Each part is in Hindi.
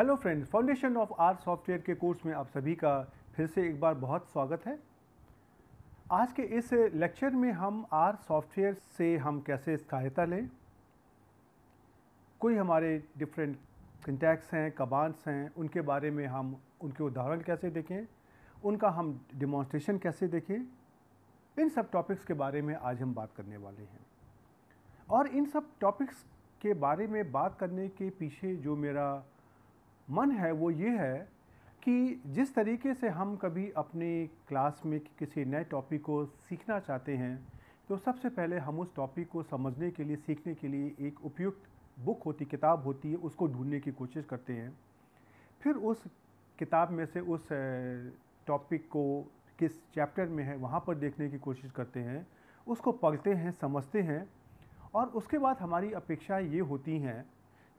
Hello friends foundation of R software के कोर्स में आप सभी का फिर से एक बार बहुत स्वागत है आज के इस लेक्चर में हम आर सॉफ्टवेयर से हम कैसे सहायता लें कोई हमारे डिफरेंट कंटैक्ट्स हैं कबांस हैं उनके बारे में हम उनके उदाहरण कैसे देखें उनका हम डिमॉन्स्ट्रेशन कैसे देखें इन सब टॉपिक्स के बारे में आज हम बात करने वाले हैं और इन सब टॉपिक्स के बारे में बात करने के पीछे जो मेरा मन है वो ये है कि जिस तरीके से हम कभी अपने क्लास में किसी नए टॉपिक को सीखना चाहते हैं तो सबसे पहले हम उस टॉपिक को समझने के लिए सीखने के लिए एक उपयुक्त बुक होती किताब होती है उसको ढूंढने की कोशिश करते हैं फिर उस किताब में से उस टॉपिक को किस चैप्टर में है वहाँ पर देखने की कोशिश करते हैं उसको पढ़ते हैं समझते हैं और उसके बाद हमारी अपेक्षाएँ ये होती हैं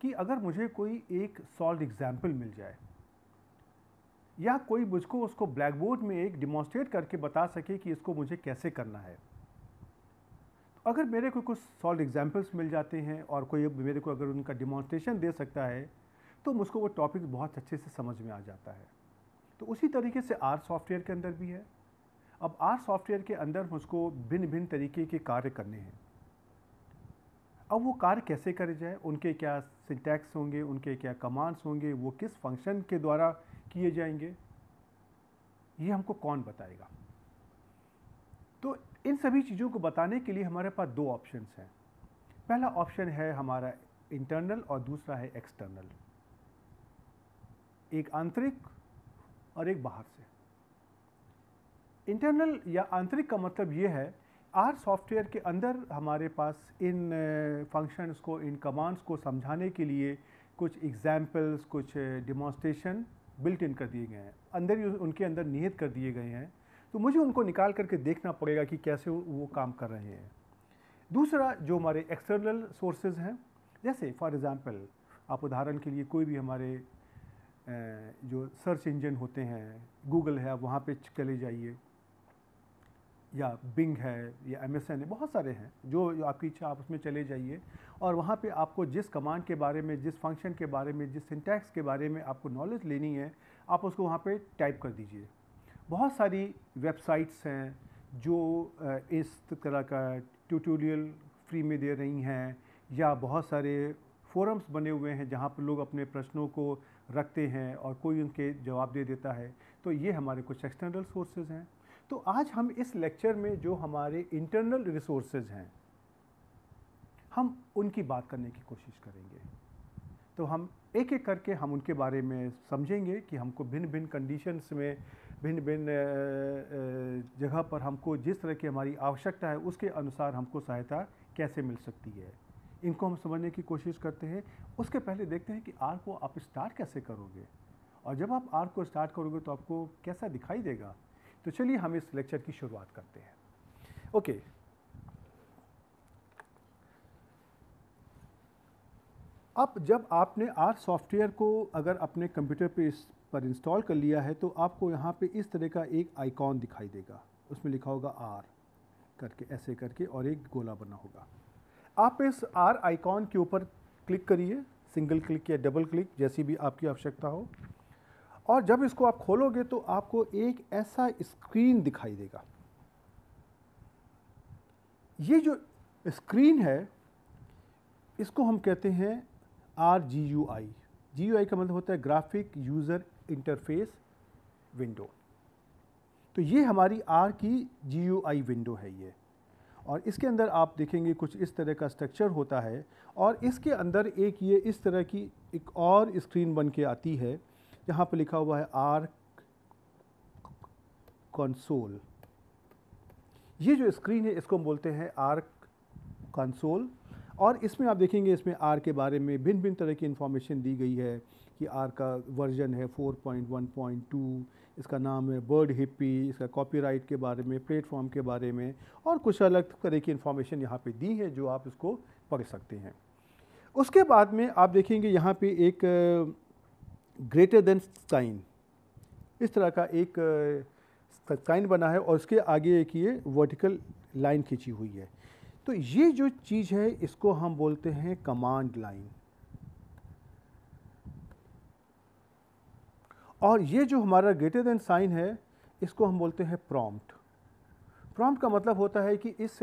कि अगर मुझे कोई एक सॉल्व एग्ज़ाम्पल मिल जाए या कोई मुझको उसको ब्लैक बोर्ड में एक डिमॉन्स्ट्रेट करके बता सके कि इसको मुझे कैसे करना है तो अगर मेरे को कुछ सॉल्व एग्ज़ाम्पल्स मिल जाते हैं और कोई मेरे को अगर उनका डिमॉन्स्ट्रेशन दे सकता है तो मुझको वो टॉपिक बहुत अच्छे से समझ में आ जाता है तो उसी तरीके से आर सॉफ्टवेयर के अंदर भी है अब आर सॉफ्टवेयर के अंदर मुझको भिन्न भिन्न तरीके के कार्य करने हैं अब वो कार्य कैसे करे जाए उनके क्या सिंटैक्स होंगे उनके क्या कमांड्स होंगे वो किस फंक्शन के द्वारा किए जाएंगे ये हमको कौन बताएगा तो इन सभी चीज़ों को बताने के लिए हमारे पास दो ऑप्शंस हैं पहला ऑप्शन है हमारा इंटरनल और दूसरा है एक्सटर्नल एक आंतरिक और एक बाहर से इंटरनल या आंतरिक का मतलब ये है आर सॉफ्टवेयर के अंदर हमारे पास इन फंक्शंस को इन कमांड्स को समझाने के लिए कुछ एग्जांपल्स, कुछ डिमॉन्स्ट्रेशन बिल्ट इन कर दिए गए हैं अंदर ही उनके अंदर निहित कर दिए गए हैं तो मुझे उनको निकाल करके देखना पड़ेगा कि कैसे वो काम कर रहे हैं दूसरा जो हमारे एक्सटर्नल सोर्सेज हैं जैसे फॉर एग्ज़ाम्पल आप उदाहरण के लिए कोई भी हमारे जो सर्च इंजन होते हैं गूगल है आप वहाँ पर चले जाइए या बिंग है या एम एस एन है बहुत सारे हैं जो, जो आपकी इच्छा आप उसमें चले जाइए और वहाँ पे आपको जिस कमांड के बारे में जिस फंक्शन के बारे में जिस सिंटैक्स के बारे में आपको नॉलेज लेनी है आप उसको वहाँ पे टाइप कर दीजिए बहुत सारी वेबसाइट्स हैं जो इस तरह का ट्यूटोरियल फ्री में दे रही हैं या बहुत सारे फोरम्स बने हुए हैं जहाँ पर लोग अपने प्रश्नों को रखते हैं और कोई उनके जवाब दे देता है तो ये हमारे कुछ एक्सटर्नल सोर्सेज हैं तो आज हम इस लेक्चर में जो हमारे इंटरनल रिसोर्सेज हैं हम उनकी बात करने की कोशिश करेंगे तो हम एक एक करके हम उनके बारे में समझेंगे कि हमको भिन्न भिन्न कंडीशंस में भिन्न भिन्न जगह पर हमको जिस तरह की हमारी आवश्यकता है उसके अनुसार हमको सहायता कैसे मिल सकती है इनको हम समझने की कोशिश करते हैं उसके पहले देखते हैं कि आर को आप स्टार्ट कैसे करोगे और जब आप आर को स्टार्ट करोगे तो आपको कैसा दिखाई देगा तो चलिए हम इस लेक्चर की शुरुआत करते हैं ओके अब जब आपने आर सॉफ्टवेयर को अगर अपने कंप्यूटर पे इस पर इंस्टॉल कर लिया है तो आपको यहाँ पे इस तरह का एक आइकॉन दिखाई देगा उसमें लिखा होगा आर करके ऐसे करके और एक गोला बना होगा आप इस आर आइकॉन के ऊपर क्लिक करिए सिंगल क्लिक या डबल क्लिक जैसी भी आपकी आवश्यकता हो और जब इसको आप खोलोगे तो आपको एक ऐसा स्क्रीन दिखाई देगा ये जो स्क्रीन है इसको हम कहते हैं R G U I G U I का मतलब होता है ग्राफिक यूज़र इंटरफेस विंडो तो ये हमारी आर की जी यू आई विंडो है ये और इसके अंदर आप देखेंगे कुछ इस तरह का स्ट्रक्चर होता है और इसके अंदर एक ये इस तरह की एक और स्क्रीन बन के आती है यहाँ पर लिखा हुआ है आर कंसोल ये जो स्क्रीन है इसको हम बोलते हैं आर कंसोल और इसमें आप देखेंगे इसमें आर के बारे में भिन्न भिन्न तरह की इन्फॉर्मेशन दी गई है कि आर का वर्जन है 4.1.2 इसका नाम है बर्ड हिप्पी इसका कॉपीराइट के बारे में प्लेटफॉर्म के बारे में और कुछ अलग तरह की इन्फॉर्मेशन यहाँ पे दी है जो आप इसको पढ़ सकते हैं उसके बाद में आप देखेंगे यहाँ पे एक ग्रेटर देन साइन इस तरह का एक साइन बना है और उसके आगे एक ये वर्टिकल लाइन खींची हुई है तो ये जो चीज़ है इसको हम बोलते हैं कमांड लाइन और ये जो हमारा ग्रेटर देन साइन है इसको हम बोलते हैं प्रॉम्प्ट प्रॉम्प्ट का मतलब होता है कि इस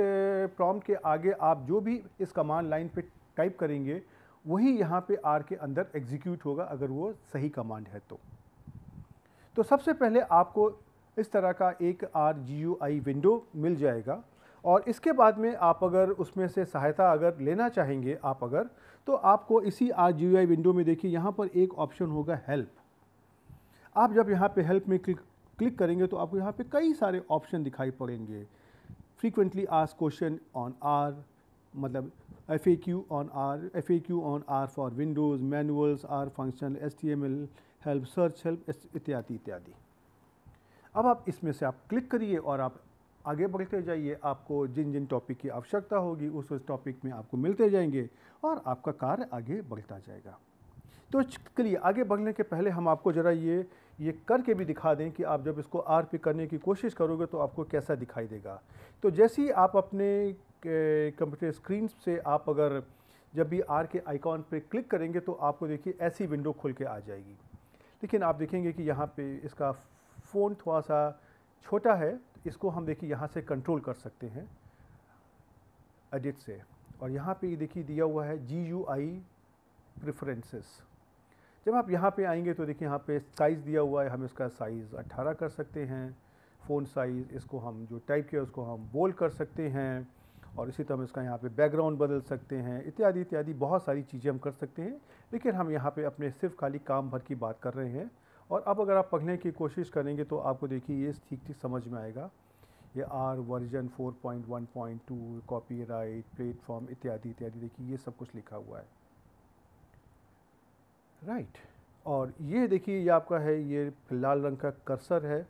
प्रॉम्प्ट के आगे आप जो भी इस कमांड लाइन पे टाइप करेंगे वही यहाँ पे आर के अंदर एग्जीक्यूट होगा अगर वो सही कमांड है तो तो सबसे पहले आपको इस तरह का एक R G U I window मिल जाएगा और इसके बाद में आप अगर उसमें से सहायता अगर लेना चाहेंगे आप अगर तो आपको इसी आर जी आई विंडो में देखिए यहाँ पर एक ऑप्शन होगा हेल्प आप जब यहाँ पे हेल्प में क्लिक क्लिक करेंगे तो आपको यहाँ पे कई सारे ऑप्शन दिखाई पड़ेंगे फ्रीक्वेंटली आस क्वेश्चन ऑन आर मतलब F A Q on R F A Q on R for Windows manuals R function S T M L help search help इत्यादि इत्यादि अब आप इसमें से आप क्लिक करिए और आप आगे बढ़ते जाइए आपको जिन जिन टॉपिक की आवश्यकता होगी उस उस टॉपिक में आपको मिलते जाएंगे और आपका कार्य आगे बढ़ता जाएगा तो चलिए आगे बढ़ने के पहले हम आपको ज़रा ये ये करके भी दिखा दें कि आप जब इसको आर पे करने की कोशिश करोगे तो आपको कैसा दिखाई देगा तो जैसे ही आप अपने कंप्यूटर स्क्रीन से आप अगर जब भी आर के आइकॉन पे क्लिक करेंगे तो आपको देखिए ऐसी विंडो खुल के आ जाएगी लेकिन आप देखेंगे कि यहाँ पे इसका फ़ोन थोड़ा सा छोटा है इसको हम देखिए यहाँ से कंट्रोल कर सकते हैं एडिट से और यहाँ पे ये देखिए दिया हुआ है जी यू आई प्रेफरेंसेस जब आप यहाँ पे आएंगे तो देखिए यहाँ पे साइज़ दिया हुआ है हम इसका साइज़ 18 कर सकते हैं फ़ोन साइज़ इसको हम जो टाइप किया उसको हम बोल कर सकते हैं और इसी तरह हम इसका यहाँ पे बैकग्राउंड बदल सकते हैं इत्यादि इत्यादि बहुत सारी चीज़ें हम कर सकते हैं लेकिन हम यहाँ पे अपने सिर्फ खाली काम भर की बात कर रहे हैं और अब अगर आप पढ़ने की कोशिश करेंगे तो आपको देखिए ये ठीक ठीक समझ में आएगा ये आर वर्जन 4.1.2 कॉपीराइट प्लेटफॉर्म इत्यादि इत्यादि देखिए ये सब कुछ लिखा हुआ है राइट right. और ये देखिए ये आपका है ये लाल रंग का कर्सर है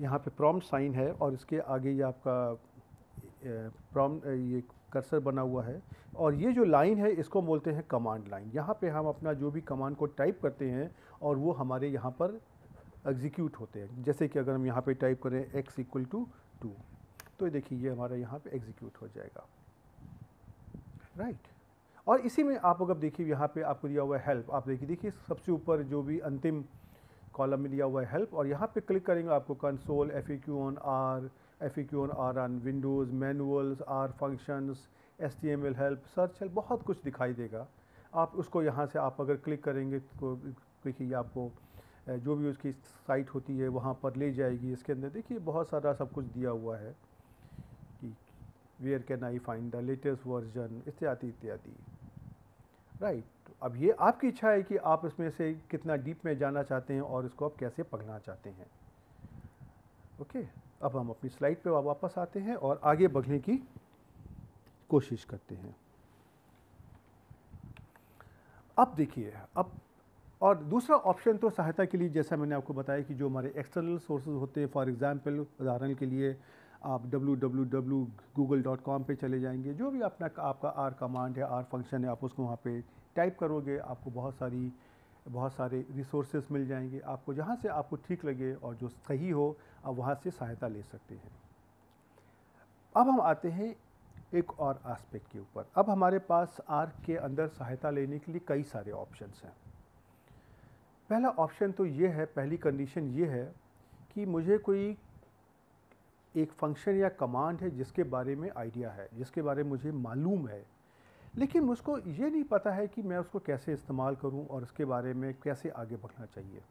यहाँ पे प्रॉम साइन है और इसके आगे ये आपका प्रॉम ये कर्सर बना हुआ है और ये जो लाइन है इसको बोलते हैं कमांड लाइन यहाँ पे हम अपना जो भी कमांड को टाइप करते हैं और वो हमारे यहाँ पर एग्जीक्यूट होते हैं जैसे कि अगर हम यहाँ पे टाइप करें एक्स इक्वल टू टू तो देखिए ये हमारा यहाँ पे एग्जीक्यूट हो जाएगा राइट right. और इसी में आप अगर देखिए यहाँ पे आपको दिया हुआ है हेल्प आप देखिए देखिए सबसे ऊपर जो भी अंतिम कॉलम में दिया हुआ है हेल्प और यहाँ पे क्लिक करेंगे आपको console F A Q on R F A Q on R on Windows manuals R functions S T M L help search help बहुत कुछ दिखाई देगा आप उसको यहाँ से आप अगर क्लिक करेंगे तो देखिए आपको जो भी उसकी साइट होती है वहाँ पर ले जाएगी इसके अंदर देखिए बहुत सारा सब कुछ दिया हुआ है कि where can I find the latest version इत्यादि इत्यादि राइट right. तो अब ये आपकी इच्छा है कि आप इसमें से कितना डीप में जाना चाहते हैं और इसको आप कैसे पढ़ना चाहते हैं ओके okay. अब हम अपनी स्लाइड पे वापस आते हैं और आगे बढ़ने की कोशिश करते हैं अब देखिए अब और दूसरा ऑप्शन तो सहायता के लिए जैसा मैंने आपको बताया कि जो हमारे एक्सटर्नल सोर्सेज होते हैं फॉर एग्जांपल उदाहरण के लिए आप कॉम पे चले जाएंगे जो भी अपना आपका आर कमांड है आर फंक्शन है आप उसको वहाँ पे टाइप करोगे आपको बहुत सारी बहुत सारे रिसोर्स मिल जाएंगे आपको जहाँ से आपको ठीक लगे और जो सही हो आप वहाँ से सहायता ले सकते हैं अब हम आते हैं एक और एस्पेक्ट के ऊपर अब हमारे पास आर के अंदर सहायता लेने के लिए कई सारे ऑप्शंस हैं पहला ऑप्शन तो ये है पहली कंडीशन ये है कि मुझे कोई एक फंक्शन या कमांड है जिसके बारे में आइडिया है जिसके बारे में मुझे मालूम है लेकिन मुझको ये नहीं पता है कि मैं उसको कैसे इस्तेमाल करूं और इसके बारे में कैसे आगे बढ़ना चाहिए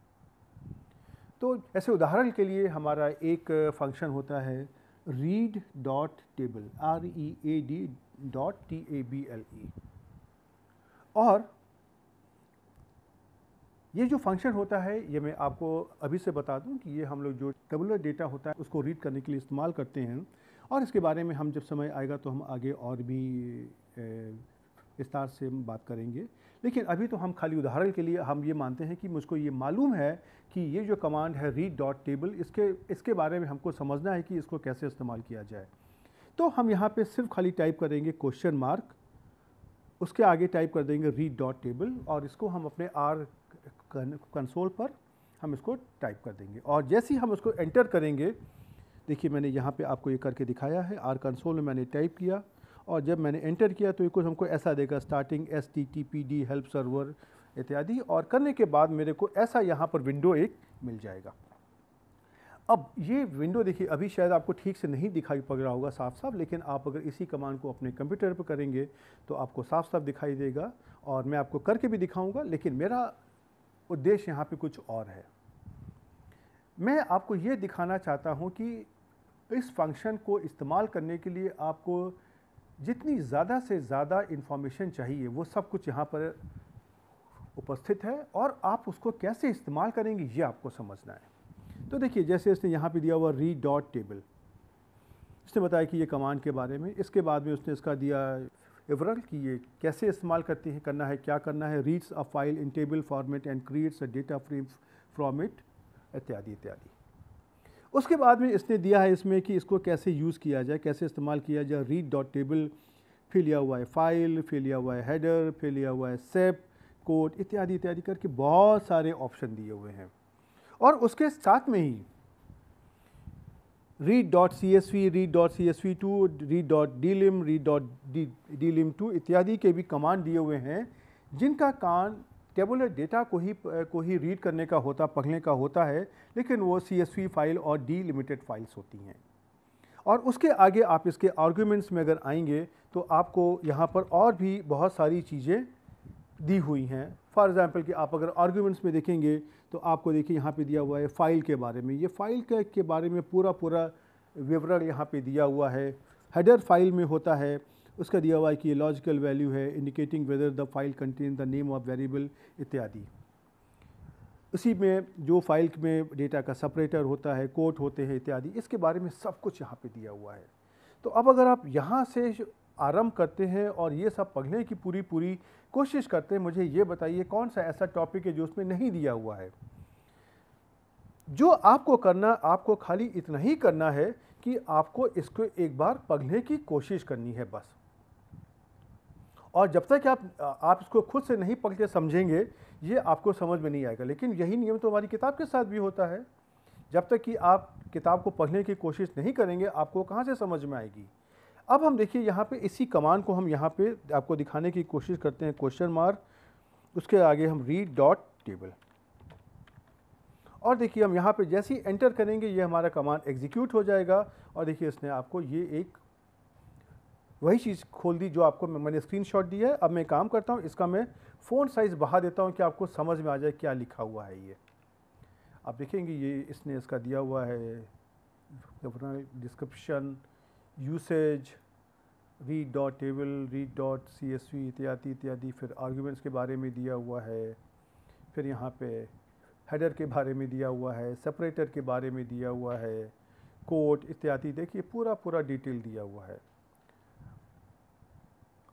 तो ऐसे उदाहरण के लिए हमारा एक फंक्शन होता है read dot table R E A D dot T A B L E और ये जो फंक्शन होता है ये मैं आपको अभी से बता दूं कि ये हम लोग जो टेबुलर डेटा होता है उसको रीड करने के लिए इस्तेमाल करते हैं और इसके बारे में हम जब समय आएगा तो हम आगे और भी विस्तार से हम बात करेंगे लेकिन अभी तो हम खाली उदाहरण के लिए हम ये मानते हैं कि मुझको ये मालूम है कि ये जो कमांड है रीड डॉट टेबल इसके इसके बारे में हमको समझना है कि इसको कैसे इस्तेमाल किया जाए तो हम यहाँ पे सिर्फ खाली टाइप करेंगे क्वेश्चन मार्क उसके आगे टाइप कर देंगे रीड डॉट टेबल और इसको हम अपने आर कंसोल पर हम इसको टाइप कर देंगे और जैसे ही हम उसको एंटर करेंगे देखिए मैंने यहाँ पे आपको ये करके दिखाया है आर कंसोल में मैंने टाइप किया और जब मैंने एंटर किया तो ये कुछ हमको ऐसा देगा starting S T T P D help server इत्यादि और करने के बाद मेरे को ऐसा यहाँ पर विंडो एक मिल जाएगा अब ये विंडो देखिए अभी शायद आपको ठीक से नहीं दिखाई पड़ रहा होगा साफ साफ लेकिन आप अगर इसी कमांड को अपने कंप्यूटर पर करेंगे तो आपको साफ साफ दिखाई देगा और मैं आपको करके भी दिखाऊंगा लेकिन मेरा उद्देश्य यहाँ पे कुछ और है मैं आपको ये दिखाना चाहता हूँ कि इस फंक्शन को इस्तेमाल करने के लिए आपको जितनी ज़्यादा से ज़्यादा इन्फॉर्मेशन चाहिए वो सब कुछ यहाँ पर उपस्थित है और आप उसको कैसे इस्तेमाल करेंगे ये आपको समझना है तो देखिए जैसे इसने यहाँ पे दिया हुआ री डॉट टेबल इसने बताया कि ये कमांड के बारे में इसके बाद में उसने इसका दिया एवरल कि ये कैसे इस्तेमाल करती है करना है क्या करना है reads a file in table format and creates a data frame it इत्यादि इत्यादि उसके बाद में इसने दिया है इसमें कि इसको कैसे यूज़ किया जाए कैसे इस्तेमाल किया जाए रीड डॉट टेबल फिर लिया हुआ है फाइल फिर लिया हुआ है हेडर फिर लिया हुआ है सेप कोड इत्यादि इत्यादि करके बहुत सारे ऑप्शन दिए हुए हैं और उसके साथ में ही read dot C S V read dot C S V two read dot delim read dot D delim two इत्यादि के भी कमांड दिए हुए हैं जिनका कान टेबुलर डेटा को ही को ही रीड करने का होता पढ़ने का होता है लेकिन वो सी फाइल और डी लिमिटेड फाइल्स होती हैं और उसके आगे आप इसके आर्ग्यूमेंट्स में अगर आएंगे तो आपको यहाँ पर और भी बहुत सारी चीज़ें दी हुई हैं फॉर एग्ज़ाम्पल कि आप अगर आर्ग्यूमेंट्स में देखेंगे तो आपको देखिए यहाँ पे दिया हुआ है फ़ाइल के बारे में ये फ़ाइल के, के बारे में पूरा पूरा विवरण यहाँ पे दिया हुआ है हेडर फाइल में होता है उसका दिया हुआ है कि ये लॉजिकल वैल्यू है indicating whether the file contain the name of variable इत्यादि उसी में जो फाइल में डेटा का सेपरेटर होता है कोट होते हैं इत्यादि इसके बारे में सब कुछ यहाँ पे दिया हुआ है तो अब अगर आप यहाँ से आरंभ करते हैं और ये सब पढ़ने की पूरी पूरी कोशिश करते हैं मुझे ये बताइए कौन सा ऐसा टॉपिक है जो उसमें नहीं दिया हुआ है जो आपको करना आपको खाली इतना ही करना है कि आपको इसको एक बार पढ़ने की कोशिश करनी है बस और जब तक आप आप इसको खुद से नहीं पकड़ के समझेंगे ये आपको समझ में नहीं आएगा लेकिन यही नियम तो हमारी किताब के साथ भी होता है जब तक कि आप किताब को पढ़ने की कोशिश नहीं करेंगे आपको कहाँ से समझ में आएगी अब हम देखिए यहाँ पे इसी कमान को हम यहाँ पे आपको दिखाने की कोशिश करते हैं क्वेश्चन मार्क उसके आगे हम रीड डॉट टेबल और देखिए हम यहाँ पे जैसे ही एंटर करेंगे ये हमारा कमान एग्जीक्यूट हो जाएगा और देखिए इसने आपको ये एक वही चीज़ खोल दी जो आपको मैंने स्क्रीन शॉट दिया है अब मैं काम करता हूँ इसका मैं फ़ोन साइज़ बढ़ा देता हूँ कि आपको समझ में आ जाए क्या लिखा हुआ है ये आप देखेंगे ये इसने इसका दिया हुआ है description usage read dot table read dot C S V इत्यादि इत्यादि फिर आर्ग्यूमेंट्स के बारे में दिया हुआ है फिर यहाँ पे हेडर के बारे में दिया हुआ है सेपरेटर के बारे में दिया हुआ है कोट इत्यादि देखिए पूरा पूरा डिटेल दिया हुआ है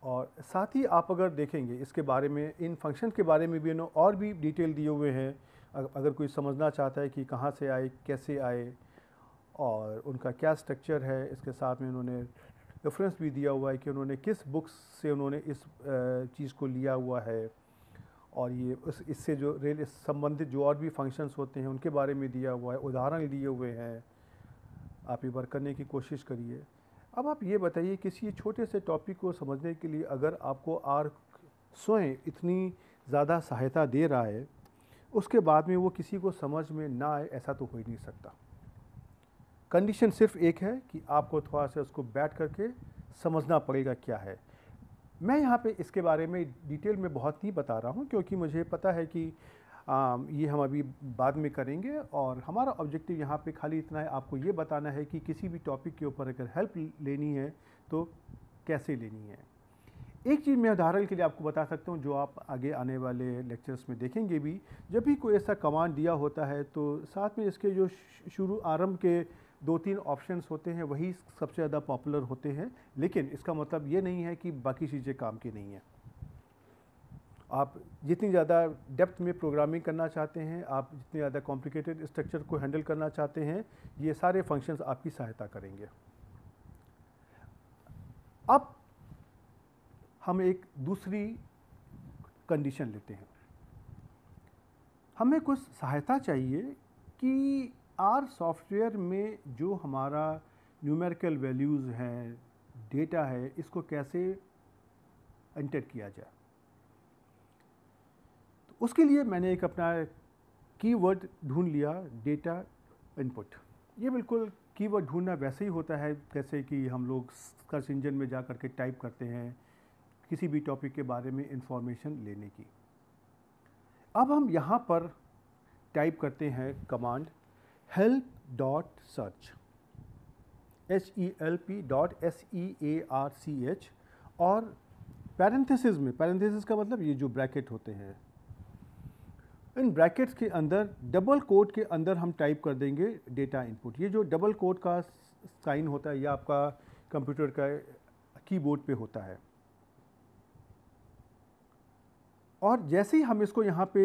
और साथ ही आप अगर देखेंगे इसके बारे में इन फंक्शन के बारे में भी इन्होंने और भी डिटेल दिए हुए हैं अगर कोई समझना चाहता है कि कहाँ से आए कैसे आए और उनका क्या स्ट्रक्चर है इसके साथ में उन्होंने रेफरेंस भी दिया हुआ है कि उन्होंने किस बुक्स से उन्होंने इस चीज़ को लिया हुआ है और ये उस इससे जो रेल इस संबंधित जो और भी फंक्शंस होते हैं उनके बारे में दिया हुआ है उदाहरण लिए हुए हैं आप ये वर्क करने की कोशिश करिए अब आप ये बताइए किसी छोटे से टॉपिक को समझने के लिए अगर आपको आर स्वयं इतनी ज़्यादा सहायता दे रहा है उसके बाद में वो किसी को समझ में ना आए ऐसा तो हो ही नहीं सकता कंडीशन सिर्फ एक है कि आपको थोड़ा सा उसको बैठ करके समझना पड़ेगा क्या है मैं यहाँ पे इसके बारे में डिटेल में बहुत ही बता रहा हूँ क्योंकि मुझे पता है कि ये हम अभी बाद में करेंगे और हमारा ऑब्जेक्टिव यहाँ पे खाली इतना है आपको ये बताना है कि किसी भी टॉपिक के ऊपर अगर हेल्प लेनी है तो कैसे लेनी है एक चीज़ मैं उदाहरण के लिए आपको बता सकता हूँ जो आप आगे आने वाले लेक्चर्स में देखेंगे भी जब भी कोई ऐसा कमांड दिया होता है तो साथ में इसके जो शुरू आरंभ के दो तीन ऑप्शंस होते हैं वही सबसे ज़्यादा पॉपुलर होते हैं लेकिन इसका मतलब ये नहीं है कि बाकी चीज़ें काम की नहीं हैं आप जितनी ज़्यादा डेप्थ में प्रोग्रामिंग करना चाहते हैं आप जितनी ज़्यादा कॉम्प्लिकेटेड स्ट्रक्चर को हैंडल करना चाहते हैं ये सारे फंक्शंस आपकी सहायता करेंगे अब हम एक दूसरी कंडीशन लेते हैं हमें कुछ सहायता चाहिए कि आर सॉफ्टवेयर में जो हमारा न्यूमेरिकल वैल्यूज़ हैं डेटा है इसको कैसे एंटर किया जाए उसके लिए मैंने एक अपना कीवर्ड ढूंढ लिया डेटा इनपुट ये बिल्कुल कीवर्ड ढूंढना वैसे ही होता है जैसे कि हम लोग सर्च इंजन में जा कर के टाइप करते हैं किसी भी टॉपिक के बारे में इंफॉर्मेशन लेने की अब हम यहाँ पर टाइप करते हैं command help dot search H E L P dot S E A R C H और पैरेंथेसिस में पैरेंथेसिस का मतलब ये जो ब्रैकेट होते हैं इन ब्रैकेट्स के अंदर डबल कोट के अंदर हम टाइप कर देंगे डेटा इनपुट ये जो डबल कोट का साइन होता है या आपका कंप्यूटर का कीबोर्ड पे होता है और जैसे ही हम इसको यहाँ पे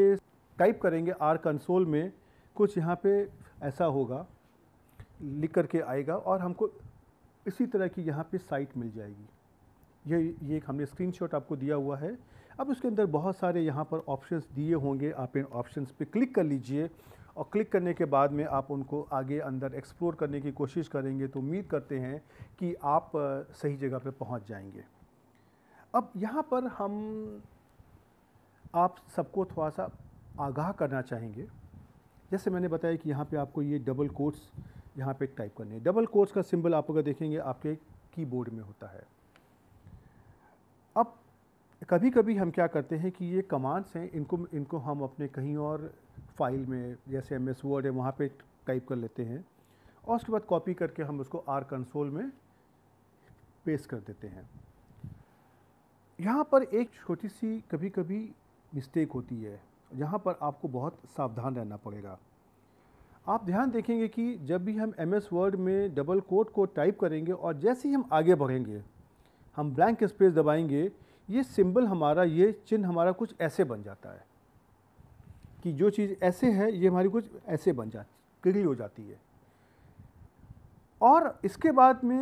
टाइप करेंगे आर कंसोल में कुछ यहाँ पे ऐसा होगा लिख करके आएगा और हमको इसी तरह की यहाँ पे साइट मिल जाएगी ये ये हमने स्क्रीनशॉट आपको दिया हुआ है अब उसके अंदर बहुत सारे यहाँ पर ऑप्शंस दिए होंगे आप इन ऑप्शंस पे क्लिक कर लीजिए और क्लिक करने के बाद में आप उनको आगे अंदर एक्सप्लोर करने की कोशिश करेंगे तो उम्मीद करते हैं कि आप सही जगह पे पहुँच जाएंगे अब यहाँ पर हम आप सबको थोड़ा सा आगाह करना चाहेंगे जैसे मैंने बताया कि यहाँ पे आपको ये डबल कोर्स यहाँ पे टाइप करने हैं डबल कोर्स का सिंबल आप अगर देखेंगे आपके कीबोर्ड में होता है अब कभी कभी हम क्या करते हैं कि ये कमांड्स हैं इनको इनको हम अपने कहीं और फाइल में जैसे एम एस वर्ड है वहाँ पे टाइप कर लेते हैं और उसके बाद कॉपी करके हम उसको आर कंसोल में पेस्ट कर देते हैं यहाँ पर एक छोटी सी कभी कभी मिस्टेक होती है यहाँ पर आपको बहुत सावधान रहना पड़ेगा आप ध्यान देखेंगे कि जब भी हम एम एस वर्ड में डबल कोट को टाइप करेंगे और जैसे ही हम आगे बढ़ेंगे हम ब्लैंक स्पेस दबाएंगे ये सिंबल हमारा ये चिन्ह हमारा कुछ ऐसे बन जाता है कि जो चीज़ ऐसे है ये हमारी कुछ ऐसे बन जाती क्लियर हो जाती है और इसके बाद में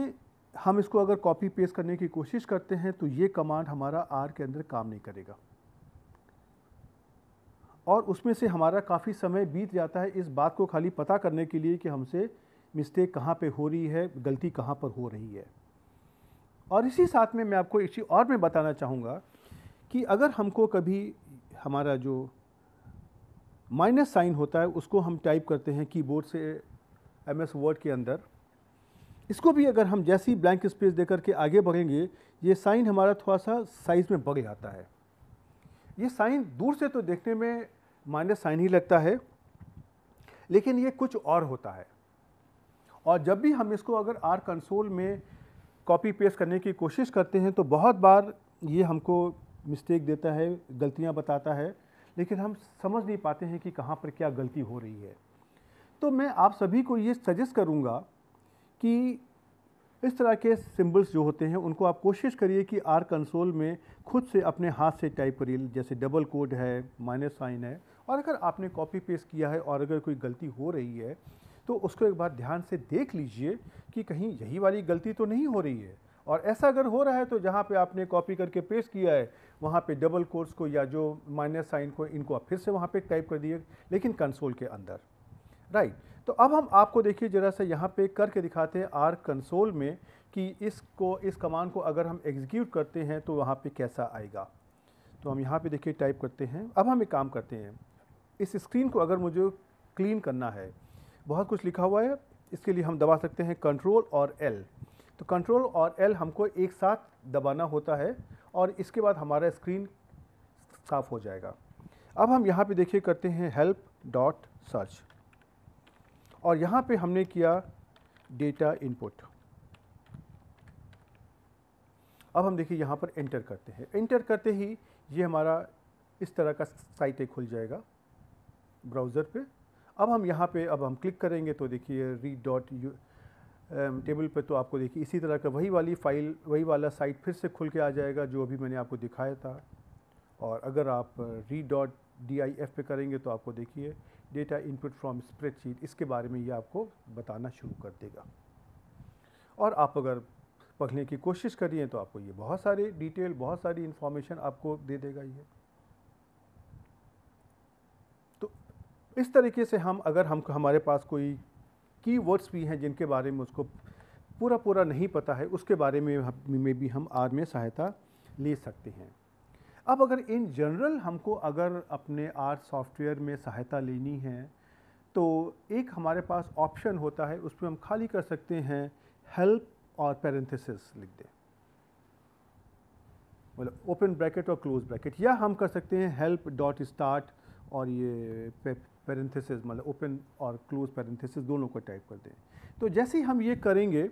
हम इसको अगर कॉपी पेस्ट करने की कोशिश करते हैं तो ये कमांड हमारा आर के अंदर काम नहीं करेगा और उसमें से हमारा काफ़ी समय बीत जाता है इस बात को खाली पता करने के लिए कि हमसे मिस्टेक कहाँ पे हो रही है गलती कहाँ पर हो रही है और इसी साथ में मैं आपको एक चीज़ और मैं बताना चाहूँगा कि अगर हमको कभी हमारा जो माइनस साइन होता है उसको हम टाइप करते हैं कीबोर्ड से एम एस वर्ड के अंदर इसको भी अगर हम जैसी ब्लैंक स्पेस दे करके आगे बढ़ेंगे ये साइन हमारा थोड़ा सा साइज़ में बढ़ जाता है ये साइन दूर से तो देखने में माइनस साइन ही लगता है लेकिन ये कुछ और होता है और जब भी हम इसको अगर आर कंसोल में कॉपी पेस्ट करने की कोशिश करते हैं तो बहुत बार ये हमको मिस्टेक देता है गलतियाँ बताता है लेकिन हम समझ नहीं पाते हैं कि कहाँ पर क्या गलती हो रही है तो मैं आप सभी को ये सजेस्ट करूँगा कि इस तरह के सिंबल्स जो होते हैं उनको आप कोशिश करिए कि आर कंसोल में खुद से अपने हाथ से टाइप करिए जैसे डबल कोड है माइनस साइन है और अगर आपने कॉपी पेस्ट किया है और अगर कोई गलती हो रही है तो उसको एक बार ध्यान से देख लीजिए कि कहीं यही वाली गलती तो नहीं हो रही है और ऐसा अगर हो रहा है तो जहाँ पे आपने कॉपी करके पेश किया है वहाँ पे डबल कोर्स को या जो माइनस साइन को इनको आप फिर से वहाँ पे टाइप कर दिए लेकिन कंसोल के अंदर राइट तो अब हम आपको देखिए ज़रा सा यहाँ पे करके दिखाते हैं आर कंसोल में कि इसको इस कमांड को अगर हम एग्जीक्यूट करते हैं तो वहाँ पर कैसा आएगा तो हम यहाँ पर देखिए टाइप करते हैं अब हम एक काम करते हैं इस स्क्रीन को अगर मुझे क्लीन करना है बहुत कुछ लिखा हुआ है इसके लिए हम दबा सकते हैं कंट्रोल और एल तो कंट्रोल और एल हमको एक साथ दबाना होता है और इसके बाद हमारा स्क्रीन साफ हो जाएगा अब हम यहाँ पे देखिए करते हैं हेल्प डॉट सर्च और यहाँ पे हमने किया डेटा इनपुट अब हम देखिए यहाँ पर एंटर करते हैं एंटर करते ही ये हमारा इस तरह का साइट खुल जाएगा ब्राउज़र पे अब हम यहाँ पे अब हम क्लिक करेंगे तो देखिए रीड डॉट यू टेबल पे तो आपको देखिए इसी तरह का वही वाली फ़ाइल वही वाला साइट फिर से खुल के आ जाएगा जो अभी मैंने आपको दिखाया था और अगर आप read dot D I F पे करेंगे तो आपको देखिए डेटा इनपुट फ्रॉम स्प्रेडशीट इसके बारे में ये आपको बताना शुरू कर देगा और आप अगर पढ़ने की कोशिश करिए तो आपको ये बहुत सारे डिटेल बहुत सारी इन्फॉर्मेशन आपको दे देगा ये इस तरीके से हम अगर हम हमारे पास कोई की वर्ड्स भी हैं जिनके बारे में उसको पूरा पूरा नहीं पता है उसके बारे में में भी हम आर में सहायता ले सकते हैं अब अगर इन जनरल हमको अगर अपने आर सॉफ्टवेयर में सहायता लेनी है तो एक हमारे पास ऑप्शन होता है उसमें हम खाली कर सकते हैं हेल्प और पैरेंथेसिस लिख दें मतलब ओपन ब्रैकेट और क्लोज ब्रैकेट या हम कर सकते हैं हेल्प डॉट स्टार्ट और ये पैरेंथेसिस मतलब ओपन और क्लोज पैरेंथेसिस दोनों को टाइप कर दें तो जैसे ही हम ये करेंगे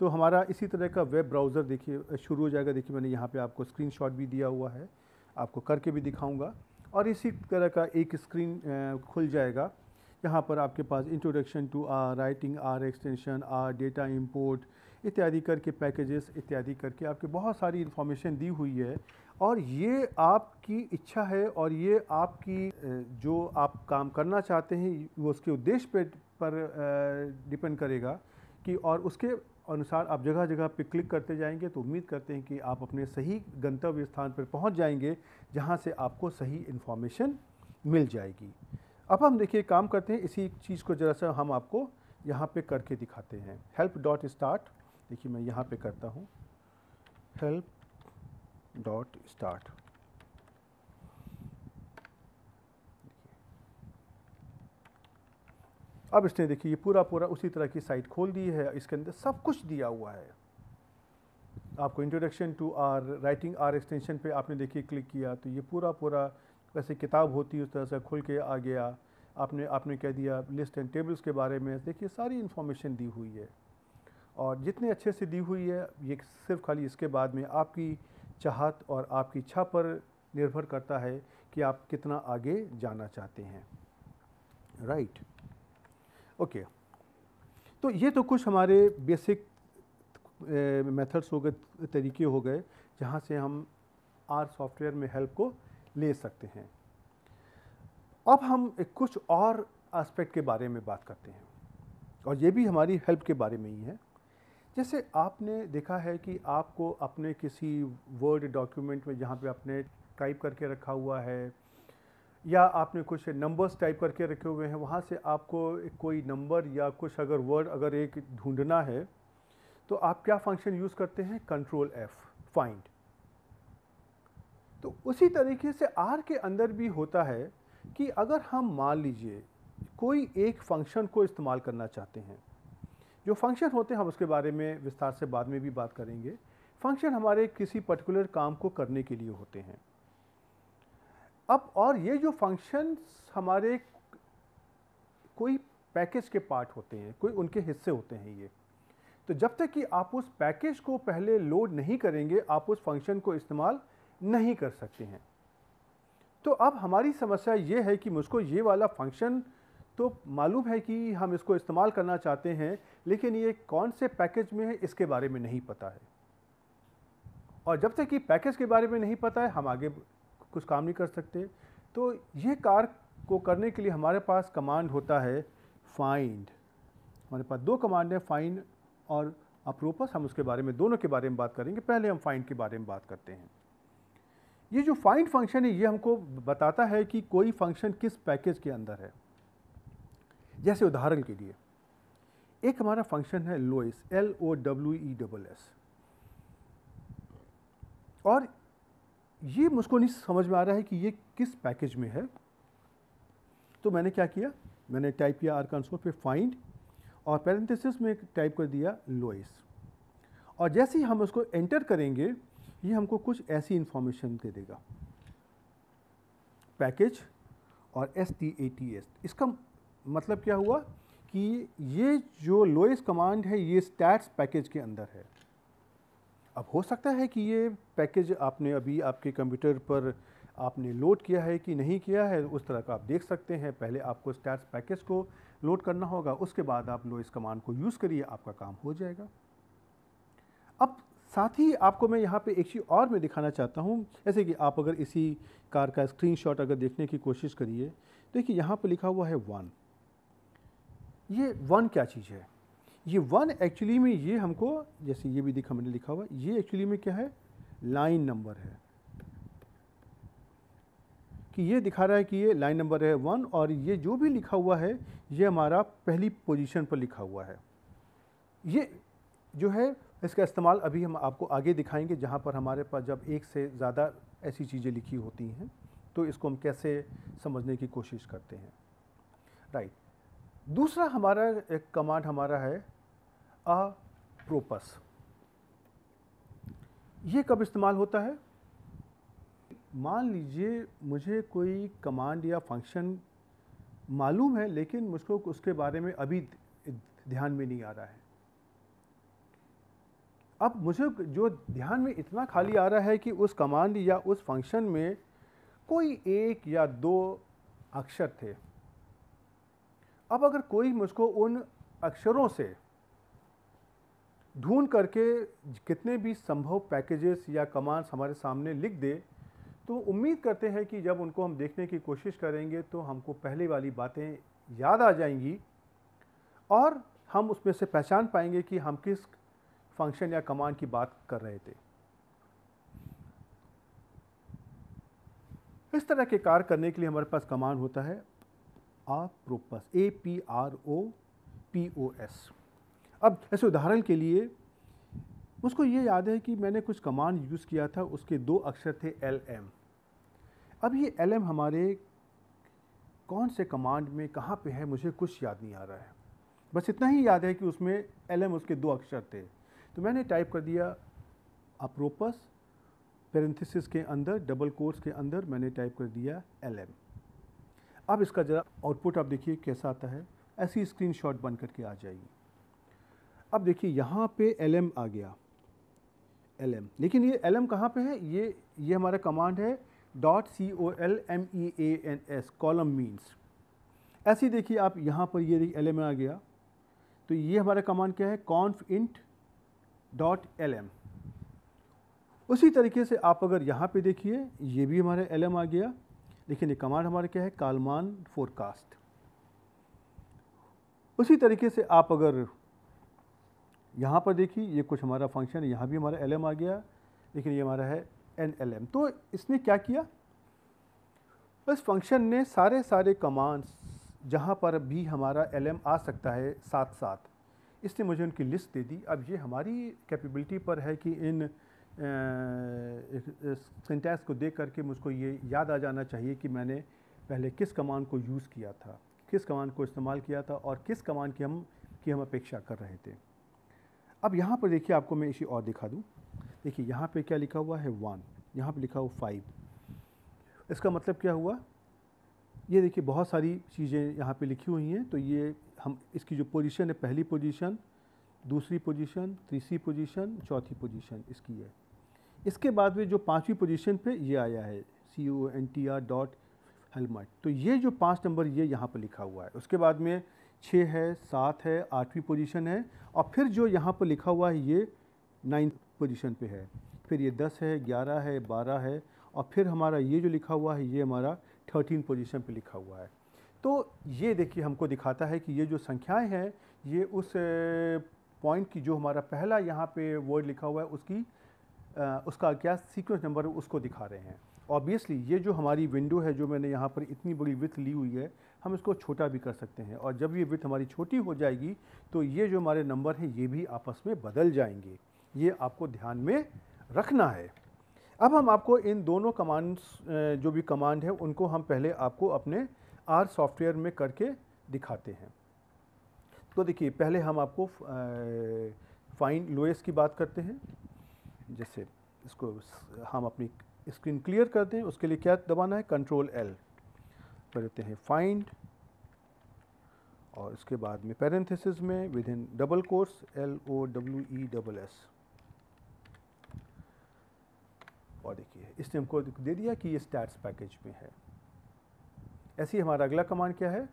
तो हमारा इसी तरह का वेब ब्राउज़र देखिए शुरू हो जाएगा देखिए मैंने यहाँ पे आपको स्क्रीनशॉट भी दिया हुआ है आपको करके भी दिखाऊंगा और इसी तरह का एक स्क्रीन खुल जाएगा यहाँ पर आपके पास introduction to R writing R extension R data import इत्यादि करके पैकेजेस इत्यादि करके आपके बहुत सारी इन्फॉर्मेशन दी हुई है और ये आपकी इच्छा है और ये आपकी जो आप काम करना चाहते हैं वो उसके उद्देश्य पे पर डिपेंड करेगा कि और उसके अनुसार आप जगह जगह पे क्लिक करते जाएंगे तो उम्मीद करते हैं कि आप अपने सही गंतव्य स्थान पर पहुंच जाएंगे जहां से आपको सही इन्फॉर्मेशन मिल जाएगी अब हम देखिए काम करते हैं इसी चीज़ को ज़रा सा हम आपको यहाँ पे करके दिखाते हैं हेल्प डॉट स्टार्ट देखिए मैं यहाँ पे करता हूँ हेल्प डॉट स्टार्ट अब इसने देखिए ये पूरा पूरा उसी तरह की साइट खोल दी है इसके अंदर सब कुछ दिया हुआ है आपको introduction to R writing R extension पे आपने देखिए क्लिक किया तो ये पूरा पूरा वैसे किताब होती है उस तरह से खुल के आ गया आपने आपने कह दिया लिस्ट एंड टेबल्स के बारे में देखिए सारी इन्फॉर्मेशन दी हुई है और जितने अच्छे से दी हुई है ये सिर्फ खाली इसके बाद में आपकी चाहत और आपकी इच्छा पर निर्भर करता है कि आप कितना आगे जाना चाहते हैं राइट right. Okay okay. तो ये तो कुछ हमारे बेसिक मेथड्स हो गए तरीके हो गए जहाँ से हम आर सॉफ्टवेयर में हेल्प को ले सकते हैं अब हम एक कुछ और एस्पेक्ट के बारे में बात करते हैं और ये भी हमारी हेल्प के बारे में ही है जैसे आपने देखा है कि आपको अपने किसी वर्ड डॉक्यूमेंट में जहाँ पे आपने टाइप करके रखा हुआ है या आपने कुछ नंबर्स टाइप करके रखे हुए हैं वहाँ से आपको कोई नंबर या कुछ अगर वर्ड अगर एक ढूंढना है तो आप क्या फंक्शन यूज़ करते हैं कंट्रोल एफ़ फाइंड तो उसी तरीके से आर के अंदर भी होता है कि अगर हम मान लीजिए कोई एक फंक्शन को इस्तेमाल करना चाहते हैं जो फंक्शन होते हैं हम उसके बारे में विस्तार से बाद में भी बात करेंगे फंक्शन हमारे किसी पर्टिकुलर काम को करने के लिए होते हैं अब और ये जो फंक्शन हमारे कोई पैकेज के पार्ट होते हैं कोई उनके हिस्से होते हैं ये तो जब तक कि आप उस पैकेज को पहले लोड नहीं करेंगे आप उस फंक्शन को इस्तेमाल नहीं कर सकते हैं तो अब हमारी समस्या ये है कि मुझको ये वाला फंक्शन तो मालूम है कि हम इसको इस्तेमाल करना चाहते हैं लेकिन ये कौन से पैकेज में है इसके बारे में नहीं पता है और जब तक कि पैकेज के बारे में नहीं पता है हम आगे कुछ काम नहीं कर सकते तो ये कार को करने के लिए हमारे पास कमांड होता है फाइंड हमारे पास दो कमांड है फाइंड और अप्रोपस हम उसके बारे में दोनों के बारे में बात करेंगे पहले हम फाइंड के बारे में बात करते हैं ये जो फाइंड फंक्शन है ये हमको बताता है कि कोई फंक्शन किस पैकेज के अंदर है जैसे उदाहरण के लिए एक हमारा फंक्शन है lowess L O W E double S और ये मुझको नहीं समझ में आ रहा है कि ये किस पैकेज में है तो मैंने क्या किया मैंने टाइप किया आर कंसोल पे फाइंड और पैरेंथेसिस में टाइप कर दिया लोइस और जैसे ही हम उसको एंटर करेंगे ये हमको कुछ ऐसी इंफॉर्मेशन दे देगा पैकेज और S T A T S इसका मतलब क्या हुआ कि ये जो लोइस कमांड है ये स्टैट्स पैकेज के अंदर है अब हो सकता है कि ये पैकेज आपने अभी आपके कंप्यूटर पर आपने लोड किया है कि नहीं किया है उस तरह का आप देख सकते हैं पहले आपको स्टैट्स पैकेज को लोड करना होगा उसके बाद आप लोएस कमांड को यूज़ करिए आपका काम हो जाएगा अब साथ ही आपको मैं यहाँ पे एक चीज़ और मैं दिखाना चाहता हूँ जैसे कि आप अगर इसी कार का स्क्रीनशॉट अगर देखने की कोशिश करिए तो देखिए यहाँ पर लिखा हुआ है वन ये वन क्या चीज़ है ये वन एक्चुअली में ये हमको जैसे ये भी दिखा मैंने लिखा हुआ ये एक्चुअली में क्या है लाइन नंबर है कि ये दिखा रहा है कि ये लाइन नंबर है वन और ये जो भी लिखा हुआ है ये हमारा पहली पोजीशन पर लिखा हुआ है ये जो है इसका इस्तेमाल अभी हम आपको आगे दिखाएंगे जहाँ पर हमारे पास जब एक से ज़्यादा ऐसी चीज़ें लिखी होती हैं तो इसको हम कैसे समझने की कोशिश करते हैं राइट दूसरा हमारा एक कमांड हमारा है अ प्रोपस ये कब इस्तेमाल होता है मान लीजिए मुझे कोई कमांड या फंक्शन मालूम है लेकिन मुझको उसके बारे में अभी ध्यान में नहीं आ रहा है अब मुझे जो ध्यान में इतना खाली आ रहा है कि उस कमांड या उस फंक्शन में कोई एक या दो अक्षर थे अब अगर कोई मुझको उन अक्षरों से ढूंढ करके कितने भी संभव पैकेजेस या कमांड्स हमारे सामने लिख दे तो उम्मीद करते हैं कि जब उनको हम देखने की कोशिश करेंगे तो हमको पहले वाली बातें याद आ जाएंगी और हम उसमें से पहचान पाएंगे कि हम किस फंक्शन या कमांड की बात कर रहे थे इस तरह के कार्य करने के लिए हमारे पास कमांड होता है apropos A P R O P O S अब ऐसे उदाहरण के लिए उसको ये याद है कि मैंने कुछ कमांड यूज़ किया था उसके दो अक्षर थे एल एम अब ये एल एम हमारे कौन से कमांड में कहाँ पे है मुझे कुछ याद नहीं आ रहा है बस इतना ही याद है कि उसमें एल एम उसके दो अक्षर थे तो मैंने टाइप कर दिया अप्रोपस पेरेंथिस के अंदर डबल कोर्स के अंदर मैंने टाइप कर दिया एल एम अब इसका ज़रा आउटपुट आप देखिए कैसा आता है ऐसी स्क्रीनशॉट बन करके आ जाएगी अब देखिए यहाँ पे एल आ गया एल लेकिन ये एल एम कहाँ पर है ये ये हमारा कमांड है dot C O L M E A N S column means ऐसे देखिए आप यहाँ पर ये देखिए एल आ गया तो ये हमारा कमांड क्या है confint dot L M उसी तरीके से आप अगर यहाँ पे देखिए ये भी हमारा एल एम आ गया लेकिन ये कमांड हमारा क्या है कालमान फोरकास्ट उसी तरीके से आप अगर यहाँ पर देखिए ये कुछ हमारा फंक्शन है यहाँ भी हमारा एल आ गया लेकिन ये हमारा है एन एल एम तो इसने क्या किया इस फंक्शन ने सारे सारे कमांड्स जहाँ पर भी हमारा एल एम आ सकता है साथ साथ इसने मुझे उनकी लिस्ट दे दी अब ये हमारी कैपेबिलिटी पर है कि इन सिंटैक्स को देख करके मुझको ये याद आ जाना चाहिए कि मैंने पहले किस कमान को यूज़ किया था किस कमान को इस्तेमाल किया था और किस कमान की हम की हम अपेक्षा कर रहे थे अब यहाँ पर देखिए आपको मैं इसी और दिखा दूँ देखिए यहाँ पे क्या लिखा हुआ है वन यहाँ पे लिखा हुआ फाइव इसका मतलब क्या हुआ ये देखिए बहुत सारी चीज़ें यहाँ पे लिखी हुई हैं तो ये हम इसकी जो पोजीशन है पहली पोजीशन दूसरी पोजीशन तीसरी पोजीशन चौथी पोजीशन इसकी है इसके बाद में जो पाँचवीं पोजीशन पे ये आया है C O N T R dot helmet तो ये जो पाँच नंबर ये यहाँ पर लिखा हुआ है उसके बाद में छः है सात है आठवीं पोजीशन है और फिर जो यहाँ पर लिखा हुआ है ये नाइन्थ पोजीशन पे है फिर ये दस है ग्यारह है बारह है और फिर हमारा ये जो लिखा हुआ है ये हमारा थर्टीन पोजीशन पे लिखा हुआ है तो ये देखिए हमको दिखाता है कि ये जो संख्याएं हैं ये उस पॉइंट की जो हमारा पहला यहाँ पे वर्ड लिखा हुआ है उसकी उसका क्या सीक्वेंस नंबर उसको दिखा रहे हैं ऑब्वियसली ये जो हमारी विंडो है जो मैंने यहाँ पर इतनी बड़ी विथ ली हुई है हम इसको छोटा भी कर सकते हैं और जब ये विथ हमारी छोटी हो जाएगी तो ये जो हमारे नंबर हैं ये भी आपस में बदल जाएंगे ये आपको ध्यान में रखना है अब हम आपको इन दोनों कमांड्स जो भी कमांड है उनको हम पहले आपको अपने आर सॉफ्टवेयर में करके दिखाते हैं तो देखिए पहले हम आपको फाइंड लोएस की बात करते हैं जैसे इसको हम अपनी स्क्रीन क्लियर करते हैं उसके लिए क्या दबाना है कंट्रोल एल कर देते हैं फाइंड और इसके बाद में पैरेंथेसिस में within double quotes L O W E double S और देखिए इसने हमको दे दिया कि ये स्टैट्स पैकेज में है ऐसे ही हमारा अगला कमांड क्या है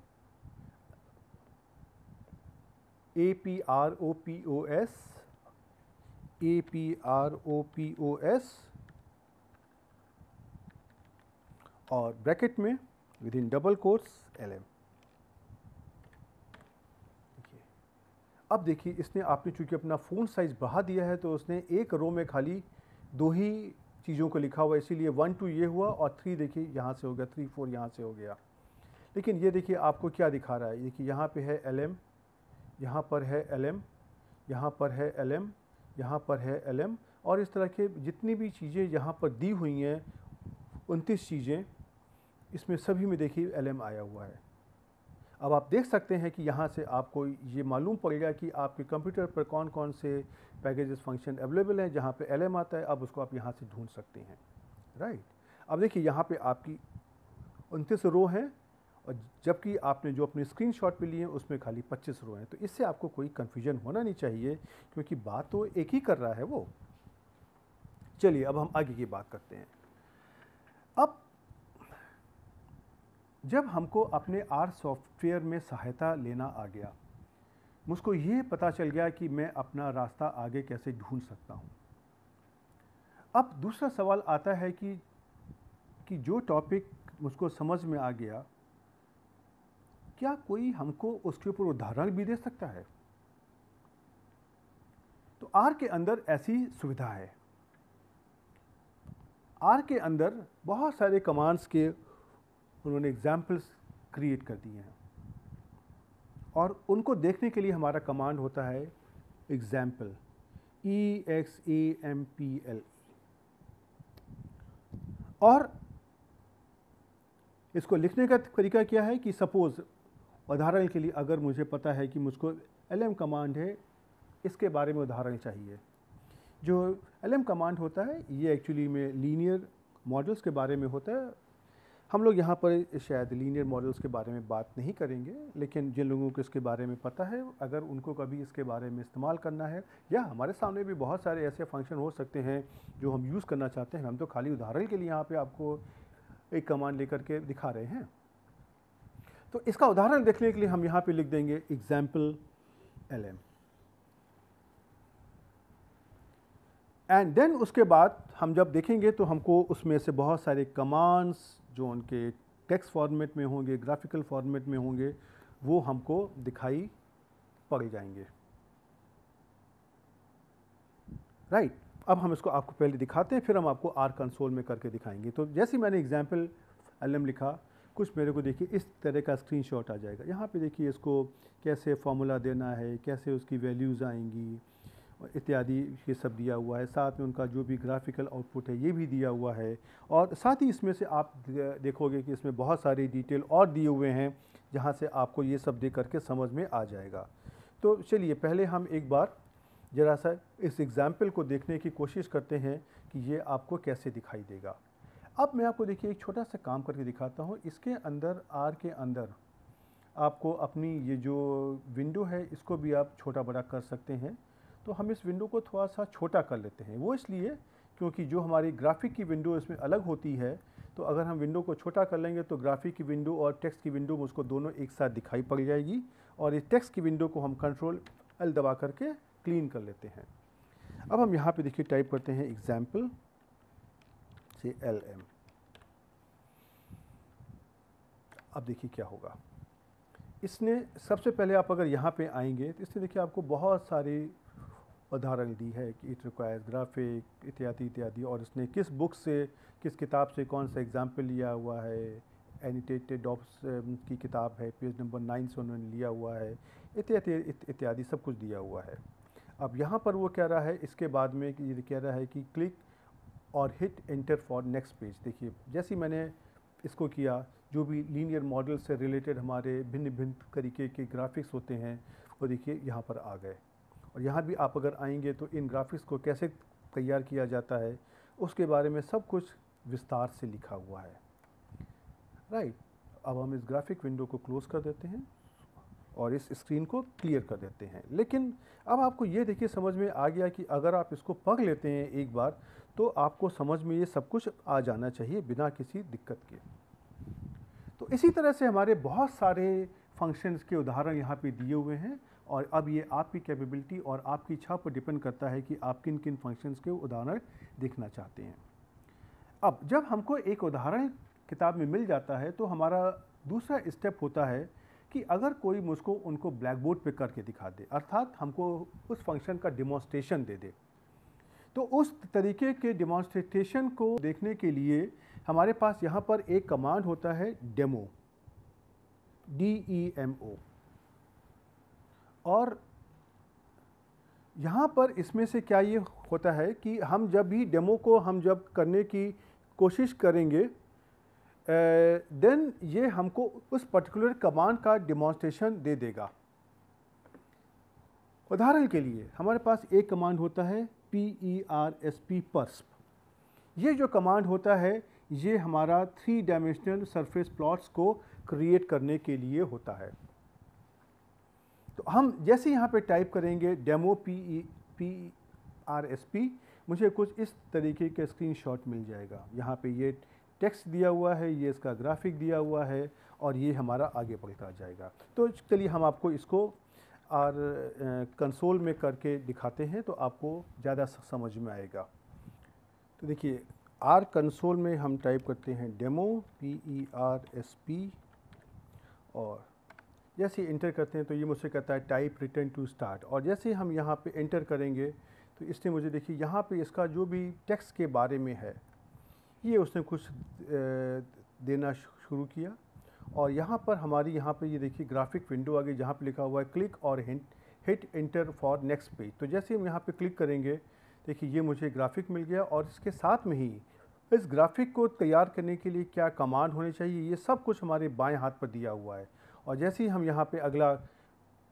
A P R O P O S A P R O P O S और ब्रैकेट में within double quotes L M अब देखिए इसने आपने चूंकि अपना फ़ोन साइज़ बढ़ा दिया है तो उसने एक रो में खाली दो ही चीज़ों को लिखा हुआ इसीलिए वन टू ये हुआ और थ्री देखिए यहाँ से हो गया थ्री फोर यहाँ से हो गया लेकिन ये देखिए आपको क्या दिखा रहा है देखिए यहाँ पे है एल एम यहाँ पर है एल एम यहाँ पर है एल एम यहाँ पर है एल और इस तरह के जितनी भी चीज़ें यहाँ पर दी हुई हैं उनतीस चीज़ें इसमें सभी में देखिए एल आया हुआ है अब आप देख सकते हैं कि यहाँ से आपको ये मालूम पड़ेगा कि आपके कंप्यूटर पर कौन कौन से पैकेजेस फंक्शन अवेलेबल हैं जहाँ पे एल आता है अब उसको आप यहाँ से ढूंढ सकते हैं राइट अब देखिए यहाँ पे आपकी उनतीस रो हैं और जबकि आपने जो अपने स्क्रीन शॉट पर लिए हैं उसमें खाली पच्चीस रो हैं तो इससे आपको कोई कन्फ्यूजन होना नहीं चाहिए क्योंकि बात तो एक ही कर रहा है वो चलिए अब हम आगे की बात करते हैं अब जब हमको अपने आर सॉफ्टवेयर में सहायता लेना आ गया मुझको ये पता चल गया कि मैं अपना रास्ता आगे कैसे ढूंढ सकता हूँ अब दूसरा सवाल आता है कि कि जो टॉपिक मुझको समझ में आ गया क्या कोई हमको उसके ऊपर उदाहरण भी दे सकता है तो आर के अंदर ऐसी सुविधा है आर के अंदर बहुत सारे कमांड्स के उन्होंने एग्जाम्पल्स क्रिएट कर दिए हैं और उनको देखने के लिए हमारा कमांड होता है example E X A M P L और इसको लिखने का तरीका क्या है कि सपोज़ उदाहरण के लिए अगर मुझे पता है कि मुझको एल कमांड है इसके बारे में उदाहरण चाहिए जो एल कमांड होता है ये एक्चुअली में लीनियर मॉडल्स के बारे में होता है हम लोग यहाँ पर शायद लीनियर मॉडल्स के बारे में बात नहीं करेंगे लेकिन जिन लोगों को इसके बारे में पता है अगर उनको कभी इसके बारे में इस्तेमाल करना है या हमारे सामने भी बहुत सारे ऐसे फंक्शन हो सकते हैं जो हम यूज़ करना चाहते हैं हम तो खाली उदाहरण के लिए यहाँ पे आपको एक कमांड लेकर के दिखा रहे हैं तो इसका उदाहरण देखने के लिए हम यहाँ पे लिख देंगे example L M and then उसके बाद हम जब देखेंगे तो हमको उसमें से बहुत सारे कमांड्स जो उनके टेक्स्ट फॉर्मेट में होंगे ग्राफिकल फॉर्मेट में होंगे वो हमको दिखाई पड़ जाएंगे राइट right. अब हम इसको आपको पहले दिखाते हैं फिर हम आपको आर कंसोल में करके दिखाएंगे तो जैसे मैंने एग्जाम्पल एल लिखा कुछ मेरे को देखिए इस तरह का स्क्रीन आ जाएगा यहाँ पर देखिए इसको कैसे फार्मूला देना है कैसे उसकी वैल्यूज़ आएंगी इत्यादि ये सब दिया हुआ है साथ में उनका जो भी ग्राफिकल आउटपुट है ये भी दिया हुआ है और साथ ही इसमें से आप देखोगे कि इसमें बहुत सारे डिटेल और दिए हुए हैं जहाँ से आपको ये सब देख करके समझ में आ जाएगा तो चलिए पहले हम एक बार ज़रा सा इस एग्ज़ाम्पल को देखने की कोशिश करते हैं कि ये आपको कैसे दिखाई देगा अब मैं आपको देखिए एक छोटा सा काम करके दिखाता हूँ इसके अंदर आर के अंदर आपको अपनी ये जो विंडो है इसको भी आप छोटा बड़ा कर सकते हैं तो हम इस विंडो को थोड़ा सा छोटा कर लेते हैं वो इसलिए क्योंकि जो हमारी ग्राफिक की विंडो इसमें अलग होती है तो अगर हम विंडो को छोटा कर लेंगे तो ग्राफिक की विंडो और टेक्स्ट की विंडो उसको दोनों एक साथ दिखाई पड़ जाएगी और इस टेक्स्ट की विंडो को हम कंट्रोल एल दबा करके क्लीन कर लेते हैं अब हम यहाँ पे देखिए टाइप करते हैं एग्ज़ाम्पल से एल एम अब देखिए क्या होगा इसने सबसे पहले आप अगर यहाँ पे आएंगे तो इसने देखिए आपको बहुत सारे उदाहरण दी है कि इट रिक्वायर्स ग्राफिक इत्यादि इत्यादि और इसने किस बुक से किस किताब से कौन सा एग्ज़ाम्पल लिया हुआ है एनिटेटेड ऑप्स um, की किताब है पेज नंबर नाइन से उन्होंने लिया हुआ है इत्यादि इत्यादि सब कुछ दिया हुआ है अब यहाँ पर वो कह रहा है इसके बाद में ये कह रहा है कि क्लिक और hit enter for next page देखिए जैसे मैंने इसको किया जो भी लीनियर मॉडल से रिलेटेड हमारे भिन्न भिन्न तरीके के ग्राफिक्स होते हैं वो देखिए यहाँ पर आ गए और यहाँ भी आप अगर आएंगे तो इन ग्राफिक्स को कैसे तैयार किया जाता है उसके बारे में सब कुछ विस्तार से लिखा हुआ है राइट right. अब हम इस ग्राफिक विंडो को क्लोज़ कर देते हैं और इस स्क्रीन को क्लियर कर देते हैं लेकिन अब आपको ये देखिए समझ में आ गया कि अगर आप इसको पक लेते हैं एक बार तो आपको समझ में ये सब कुछ आ जाना चाहिए बिना किसी दिक्कत के तो इसी तरह से हमारे बहुत सारे फंक्शंस के उदाहरण यहाँ पे दिए हुए हैं और अब ये आपकी कैपेबिलिटी और आपकी इच्छा पर डिपेंड करता है कि आप किन किन फंक्शंस के उदाहरण देखना चाहते हैं अब जब हमको एक उदाहरण किताब में मिल जाता है तो हमारा दूसरा स्टेप होता है कि अगर कोई मुझको उनको ब्लैक बोर्ड पर करके दिखा दे अर्थात हमको उस फंक्शन का डिमॉन्स्ट्रेशन दे दे तो उस तरीके के डिमॉन्स्ट्रेशन को देखने के लिए हमारे पास यहाँ पर एक कमांड होता है demo D E M O और यहाँ पर इसमें से क्या ये होता है कि हम जब भी डेमो को हम जब करने की कोशिश करेंगे देन ये हमको उस पर्टिकुलर कमांड का डिमॉन्स्ट्रेशन दे देगा उदाहरण के लिए हमारे पास एक कमांड होता है P E R S P persp ये जो कमांड होता है ये हमारा थ्री डायमेंशनल सरफेस प्लॉट्स को क्रिएट करने के लिए होता है तो हम जैसे यहाँ पे टाइप करेंगे demo P E P R S P मुझे कुछ इस तरीके का स्क्रीनशॉट मिल जाएगा यहाँ पे ये यह टेक्स्ट दिया हुआ है ये इसका ग्राफिक दिया हुआ है और ये हमारा आगे बढ़ता जाएगा तो चलिए हम आपको इसको और कंसोल में करके दिखाते हैं तो आपको ज़्यादा समझ में आएगा तो देखिए आर कंसोल में हम टाइप करते हैं demo P E R S P और जैसे इंटर करते हैं तो ये मुझसे कहता है टाइप रिटर्न टू स्टार्ट और जैसे हम यहाँ पे इंटर करेंगे तो इसने मुझे देखिए यहाँ पे इसका जो भी टेक्स्ट के बारे में है ये उसने कुछ देना शुरू किया और यहाँ पर हमारी यहाँ पे ये यह देखिए ग्राफिक विंडो आ गई जहाँ पे लिखा हुआ है क्लिक और hit enter for next page तो जैसे हम यहाँ पे क्लिक करेंगे देखिए ये मुझे ग्राफिक मिल गया और इसके साथ में ही इस ग्राफिक को तैयार करने के लिए क्या कमांड होनी चाहिए ये सब कुछ हमारे बाएं हाथ पर दिया हुआ है और जैसे ही हम यहाँ पे अगला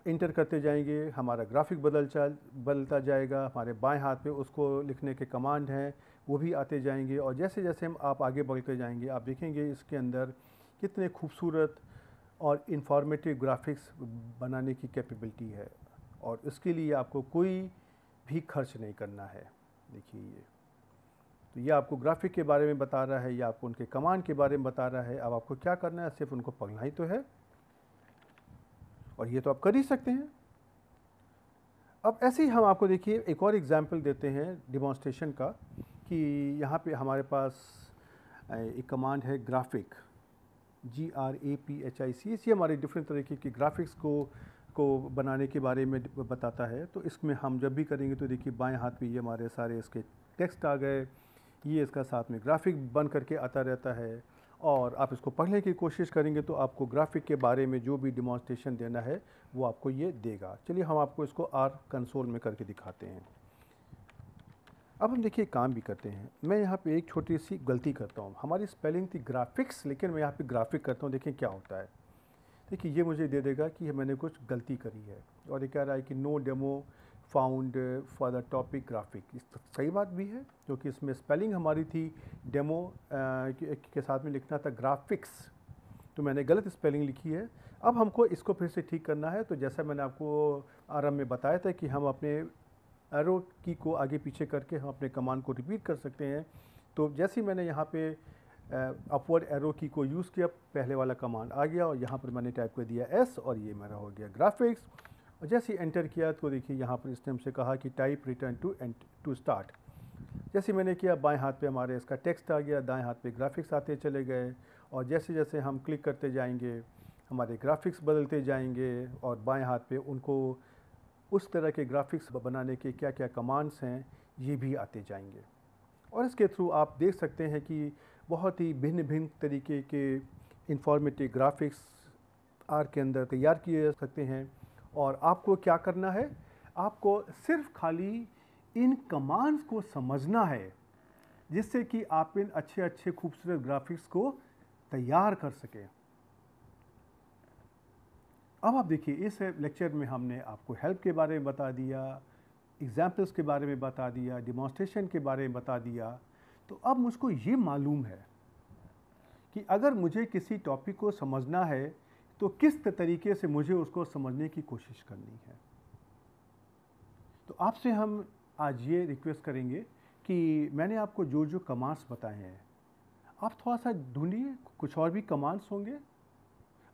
इंटर करते जाएंगे हमारा ग्राफिक बदल चल बदलता जाएगा हमारे बाएं हाथ पे उसको लिखने के कमांड हैं वो भी आते जाएंगे और जैसे जैसे हम आप आगे बढ़ते जाएंगे आप देखेंगे इसके अंदर कितने खूबसूरत और इन्फॉर्मेटिव ग्राफिक्स बनाने की कैपेबिलिटी है और इसके लिए आपको कोई भी खर्च नहीं करना है देखिए ये तो ये आपको ग्राफिक के बारे में बता रहा है या आपको उनके कमांड के बारे में बता रहा है अब आपको क्या करना है सिर्फ उनको पढ़ना ही तो है और ये तो आप कर ही सकते हैं अब ऐसे ही हम आपको देखिए एक और एग्जाम्पल देते हैं डिमॉन्स्ट्रेशन का कि यहाँ पे हमारे पास एक कमांड है graphic G R A P H I C ये हमारे डिफरेंट तरीके की ग्राफिक्स को को बनाने के बारे में बताता है तो इसमें हम जब भी करेंगे तो देखिए बाएं हाथ में ये हमारे सारे इसके टेक्स्ट आ गए ये इसका साथ में ग्राफिक बन करके आता रहता है और आप इसको पढ़ने की कोशिश करेंगे तो आपको ग्राफिक के बारे में जो भी डिमॉन्स्ट्रेशन देना है वो आपको ये देगा चलिए हम आपको इसको आर कंसोल में करके दिखाते हैं अब हम देखिए काम भी करते हैं मैं यहाँ पे एक छोटी सी गलती करता हूँ हमारी स्पेलिंग थी ग्राफिक्स लेकिन मैं यहाँ पे ग्राफिक करता हूँ देखें क्या होता है देखिए ये मुझे दे देगा कि मैंने कुछ गलती करी है और ये कह रहा है कि no demo found for the topic graphic सही बात भी है क्योंकि इसमें स्पेलिंग हमारी थी डेमो के साथ में लिखना था ग्राफिक्स तो मैंने गलत स्पेलिंग लिखी है अब हमको इसको फिर से ठीक करना है तो जैसा मैंने आपको आरंभ में बताया था कि हम अपने एरो की को आगे पीछे करके हम अपने कमांड को रिपीट कर सकते हैं तो जैसे मैंने यहाँ पे अपवर्ड एरो की को यूज़ किया पहले वाला कमांड आ गया और यहाँ पर मैंने टाइप कर दिया एस और ये मेरा हो गया ग्राफिक्स और जैसे एंटर किया तो देखिए यहाँ पर इस टाइम से कहा कि type return to and to start जैसे मैंने किया बाएं हाथ पे हमारे इसका टेक्स्ट आ गया दाएं हाथ पे ग्राफिक्स आते चले गए और जैसे जैसे हम क्लिक करते जाएंगे हमारे ग्राफिक्स बदलते जाएंगे और बाएं हाथ पे उनको उस तरह के ग्राफिक्स बनाने के क्या क्या कमांड्स हैं ये भी आते जाएंगे और इसके थ्रू आप देख सकते हैं कि बहुत ही भिन्न भिन्न तरीके के इंफॉर्मेटिव ग्राफिक्स आर के अंदर तैयार किए जा सकते हैं और आपको क्या करना है आपको सिर्फ खाली इन कमांड्स को समझना है जिससे कि आप इन अच्छे अच्छे खूबसूरत ग्राफिक्स को तैयार कर सकें अब आप देखिए इस लेक्चर में हमने आपको हेल्प के बारे में बता दिया एग्ज़ाम्पल्स के बारे में बता दिया डिमॉन्स्ट्रेशन के बारे में बता दिया तो अब मुझको ये मालूम है कि अगर मुझे किसी टॉपिक को समझना है तो किस तरीके से मुझे उसको समझने की कोशिश करनी है तो आपसे हम आज ये रिक्वेस्ट करेंगे कि मैंने आपको जो जो कमांड्स बताए हैं आप थोड़ा सा ढूंढिए कुछ और भी कमांड्स होंगे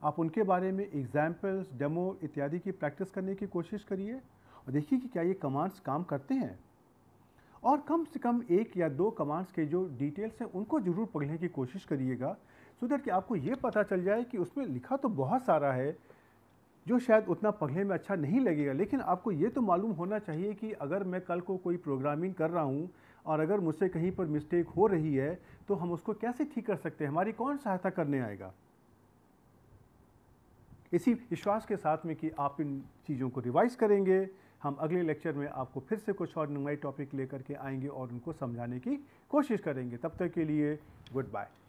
आप उनके बारे में एग्जाम्पल्स डेमो इत्यादि की प्रैक्टिस करने की कोशिश करिए और देखिए कि क्या ये कमांड्स काम करते हैं और कम से कम एक या दो कमांड्स के जो डिटेल्स हैं उनको ज़रूर पढ़ने की कोशिश करिएगा सो दैट कि आपको ये पता चल जाए कि उसमें लिखा तो बहुत सारा है जो शायद उतना पढ़ने में अच्छा नहीं लगेगा लेकिन आपको ये तो मालूम होना चाहिए कि अगर मैं कल को कोई प्रोग्रामिंग कर रहा हूँ और अगर मुझसे कहीं पर मिस्टेक हो रही है तो हम उसको कैसे ठीक कर सकते हैं हमारी कौन सहायता करने आएगा इसी विश्वास के साथ में कि आप इन चीज़ों को रिवाइज़ करेंगे हम अगले लेक्चर में आपको फिर से कुछ और नए टॉपिक लेकर के आएंगे और उनको समझाने की कोशिश करेंगे तब तक के लिए गुड बाय